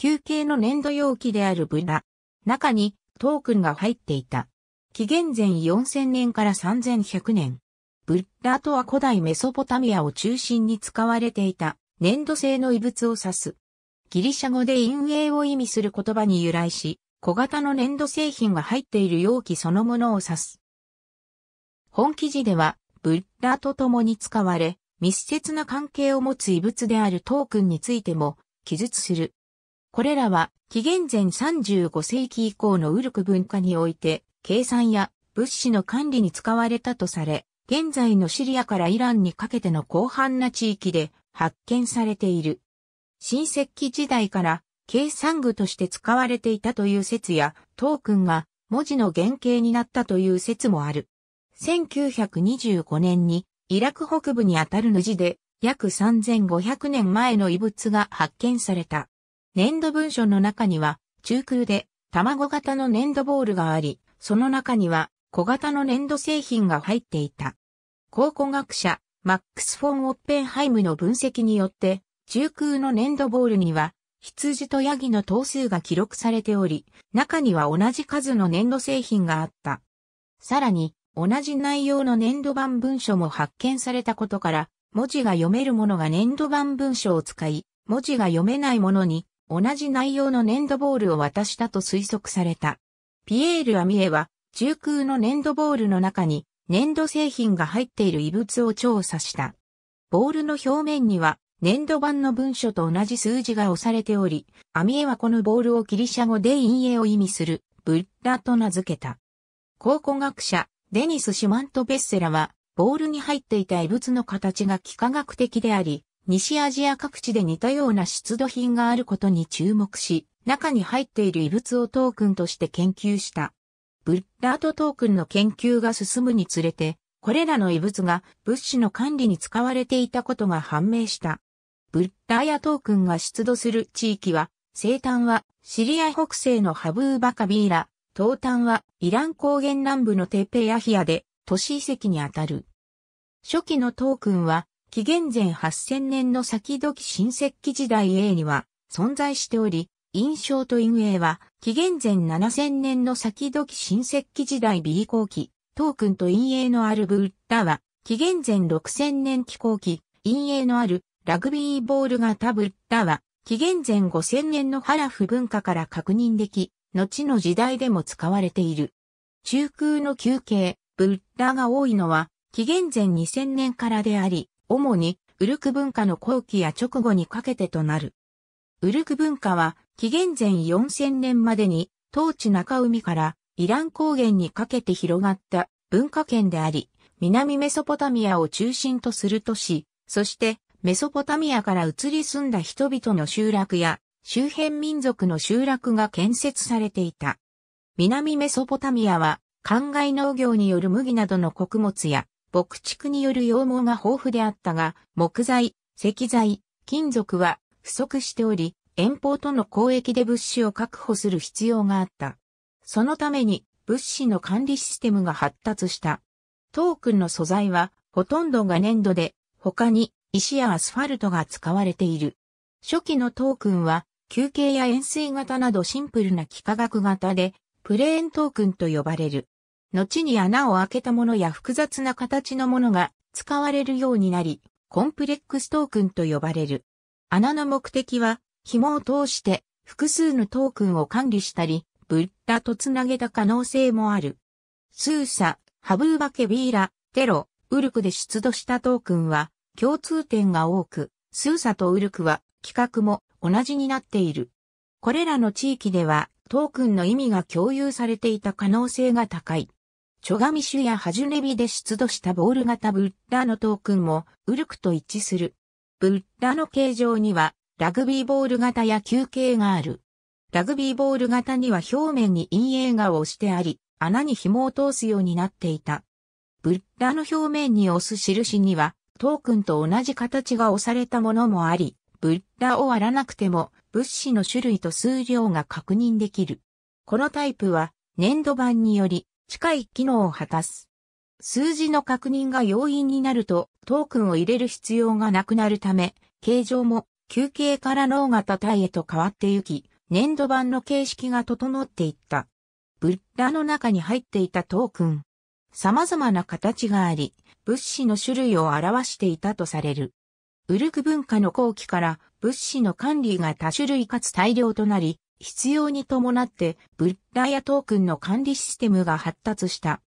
球形の粘土容器であるブラ。中にトークンが入っていた。紀元前4000年から3100年。ブッラとは古代メソポタミアを中心に使われていた粘土製の遺物を指す。ギリシャ語で陰影を意味する言葉に由来し、小型の粘土製品が入っている容器そのものを指す。本記事では、ブッラと共に使われ、密接な関係を持つ遺物であるトークンについても記述する。これらは紀元前35世紀以降のウルク文化において、計算や物資の管理に使われたとされ、現在のシリアからイランにかけての広範な地域で発見されている。新石器時代から計算具として使われていたという説や、トークンが文字の原型になったという説もある。1925年にイラク北部にあたるヌジで約3500年前の遺物が発見された。粘土文書の中には、中空で卵型の粘土ボールがあり、その中には小型の粘土製品が入っていた。考古学者、マックス・フォン・オッペンハイムの分析によって、中空の粘土ボールには、羊とヤギの頭数が記録されており、中には同じ数の粘土製品があった。さらに、同じ内容の粘土版文書も発見されたことから、文字が読めるものが粘土版文書を使い、文字が読めないものに同じ内容の粘土ボールを渡したと推測された。ピエール・アミエは、中空の粘土ボールの中に粘土製品が入っている異物を調査した。ボールの表面には粘土版の文書と同じ数字が押されており、アミエはこのボールをギリシャ語で陰影を意味するブッラと名付けた。考古学者デニス・シュマント・ベッセラは、ボールに入っていた異物の形が幾何学的であり、西アジア各地で似たような出土品があることに注目し、中に入っている異物をトークンとして研究した。ブッラートトークンの研究が進むにつれて、これらの異物が物資の管理に使われていたことが判明した。ブッラーやトークンが出土する地域は、生誕はシリア北西のハブーバカビーラ、東端はイラン高原南部のテペヤヒアで都市遺跡にあたる。初期のトークンは紀元前8000年の先時新石器時代 A には存在しており、印象と陰影は、紀元前7000年の先時新石器時代 B 後期、トークンと陰影のあるブッダは、紀元前6000年期後期、陰影のあるラグビーボール型ブッダは、紀元前5000年のハラフ文化から確認でき、後の時代でも使われている。中空の休憩、ブッダが多いのは、紀元前2000年からであり、主にウルク文化の後期や直後にかけてとなる。ウルク文化は紀元前4000年までに当地中海からイラン高原にかけて広がった文化圏であり、南メソポタミアを中心とする都市、そしてメソポタミアから移り住んだ人々の集落や周辺民族の集落が建設されていた。南メソポタミアは、灌漑農業による麦などの穀物や牧畜による羊毛が豊富であったが、木材、石材、金属は不足しており、遠方との交易で物資を確保する必要があった。そのために物資の管理システムが発達した。トークンの素材はほとんどが粘土で、他に石やアスファルトが使われている。初期のトークンは球形や円錐型などシンプルな幾何学型で、プレーントークンと呼ばれる。後に穴を開けたものや複雑な形のものが使われるようになり、コンプレックストークンと呼ばれる。穴の目的は、紐を通して複数のトークンを管理したり、ブッダとつなげた可能性もある。スーサ、ハブーバケビーラ、テロ、ウルクで出土したトークンは共通点が多く、スーサとウルクは規格も同じになっている。これらの地域ではトークンの意味が共有されていた可能性が高い。チョガミシュやハジュネビで出土したボール型ブッラのトークンもウルクと一致する。ブッラの形状にはラグビーボール型や球形がある。ラグビーボール型には表面に陰影が押してあり、穴に紐を通すようになっていた。ブッラの表面に押す印にはトークンと同じ形が押されたものもあり、ブッラを割らなくても物資の種類と数量が確認できる。このタイプは粘土板により近い機能を果たす。数字の確認が容易になるとトークンを入れる必要がなくなるため、形状も休憩から脳型体へと変わってゆき、粘土板の形式が整っていった。ブッダの中に入っていたトークン。様々な形があり、物資の種類を表していたとされる。ウルク文化の後期から物資の管理が多種類かつ大量となり、必要に伴ってブッラやトークンの管理システムが発達した。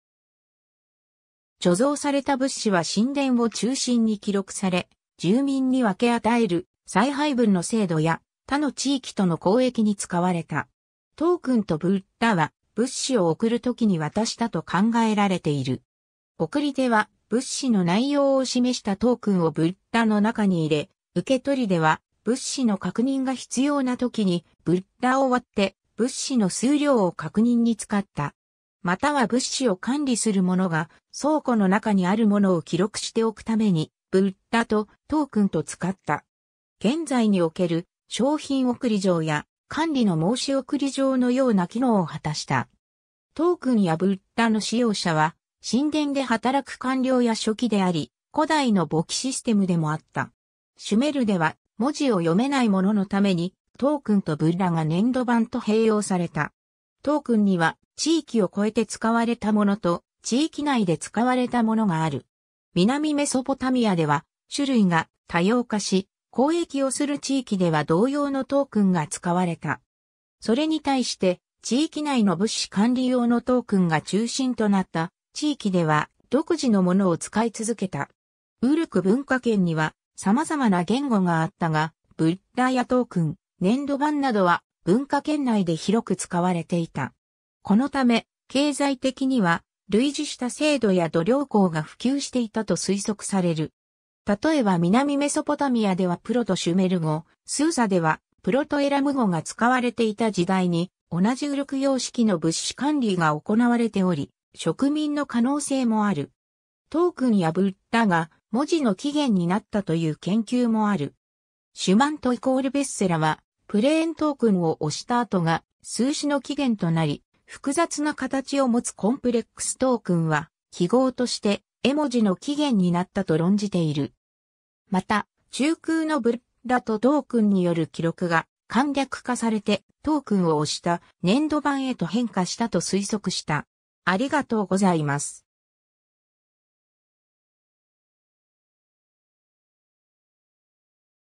貯蔵された物資は神殿を中心に記録され、住民に分け与える再配分の制度や他の地域との交易に使われた。トークンとブッダは物資を送るときに渡したと考えられている。送り手は物資の内容を示したトークンをブッダの中に入れ、受け取りでは物資の確認が必要な時にブッダを割って物資の数量を確認に使った。または物資を管理する者が倉庫の中にあるものを記録しておくためにブッダとトークンと使った。現在における商品送り状や管理の申し送り状のような機能を果たした。トークンやブッダの使用者は神殿で働く官僚や初期であり、古代の簿記システムでもあった。シュメルでは文字を読めない者ののために、トークンとブッラが粘土板と併用された。トークンには、地域を超えて使われたものと、地域内で使われたものがある。南メソポタミアでは、種類が多様化し、交易をする地域では同様のトークンが使われた。それに対して、地域内の物資管理用のトークンが中心となった地域では独自のものを使い続けた。ウルク文化圏には様々な言語があったが、ブッダやトークン、粘土板などは文化圏内で広く使われていた。このため、経済的には類似した制度や土量工が普及していたと推測される。例えば南メソポタミアではプロとシュメル語、スーサではプロとエラム語が使われていた時代に同じルク様式の物資管理が行われており、植民の可能性もある。トークンやブッダが文字の起源になったという研究もある。シュマントイコールベッセラは、プレーントークンを押した後が数詞の起源となり、複雑な形を持つコンプレックストークンは、記号として絵文字の起源になったと論じている。また、中空のブッラとトークンによる記録が簡略化されてトークンを押した粘土板へと変化したと推測した。ありがとうございます。